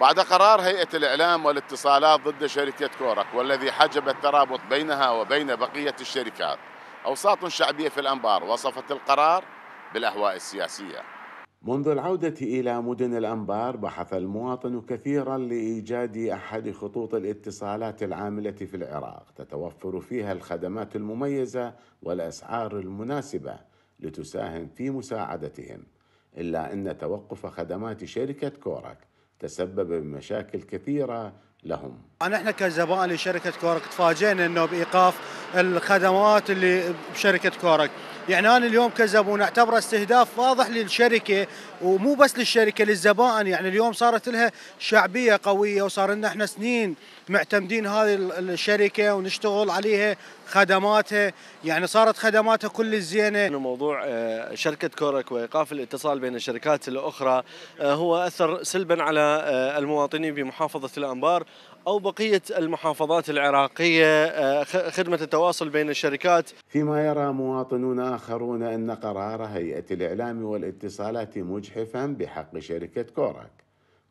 بعد قرار هيئة الإعلام والاتصالات ضد شركة كورك والذي حجب الترابط بينها وبين بقية الشركات أوساط شعبية في الأنبار وصفت القرار بالأهواء السياسية منذ العودة إلى مدن الأنبار بحث المواطن كثيرا لإيجاد أحد خطوط الاتصالات العاملة في العراق تتوفر فيها الخدمات المميزة والأسعار المناسبة لتساهم في مساعدتهم إلا أن توقف خدمات شركة كورك تسبب بمشاكل كثيره لهم احنا كزبائن لشركه كورك تفاجئنا انه بايقاف الخدمات اللي بشركه كورك يعني انا اليوم كزبون أعتبر استهداف واضح للشركه ومو بس للشركه للزبائن يعني اليوم صارت لها شعبيه قويه وصار لنا احنا سنين معتمدين هذه الشركه ونشتغل عليها خدماتها يعني صارت خدماتها كل الزينه موضوع آه، شركه كورك وايقاف الاتصال بين الشركات الاخرى آه، هو اثر سلبا على آه، المواطنين بمحافظه الانبار أو بقية المحافظات العراقية آه، خدمة التواصل بين الشركات فيما يرى مواطنون آخرون أن قرار هيئة الإعلام والاتصالات مجحفا بحق شركة كورك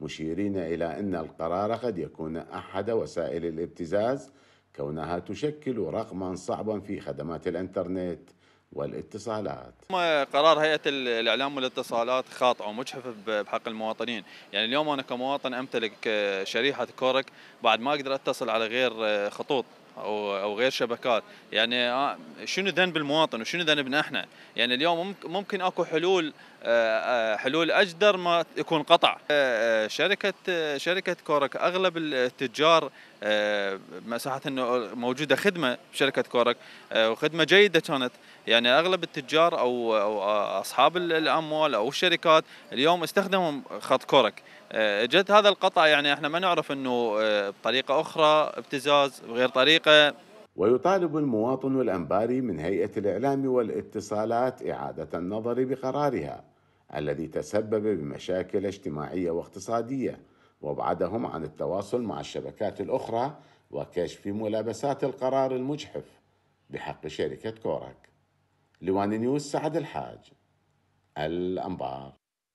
مشيرين إلى أن القرار قد يكون أحد وسائل الابتزاز كونها تشكل رقما صعبا في خدمات الانترنت والاتصالات قرار هيئه الاعلام والاتصالات خاطئ ومجحف بحق المواطنين يعني اليوم انا كمواطن امتلك آه، شريحه كورك بعد ما اقدر اتصل على غير آه، خطوط او او غير شبكات يعني آه، شنو ذنب المواطن وشنو ذنبنا احنا يعني اليوم ممكن اكو حلول آه، آه، حلول اجدر ما يكون قطع شركه شركه كورك اغلب التجار مساحه انه موجوده خدمه بشركه كورك وخدمه جيده كانت يعني اغلب التجار او, أو اصحاب الاموال او الشركات اليوم استخدموا خط كورك آه، جد هذا القطع يعني احنا ما نعرف انه آه، بطريقه اخرى ابتزاز بغير طريقه ويطالب المواطن الانباري من هيئه الاعلام والاتصالات اعاده النظر بقرارها الذي تسبب بمشاكل اجتماعيه واقتصاديه وابعدهم عن التواصل مع الشبكات الاخرى وكشف ملابسات القرار المجحف بحق شركه كورك لوان نيوز سعد الحاج الانبار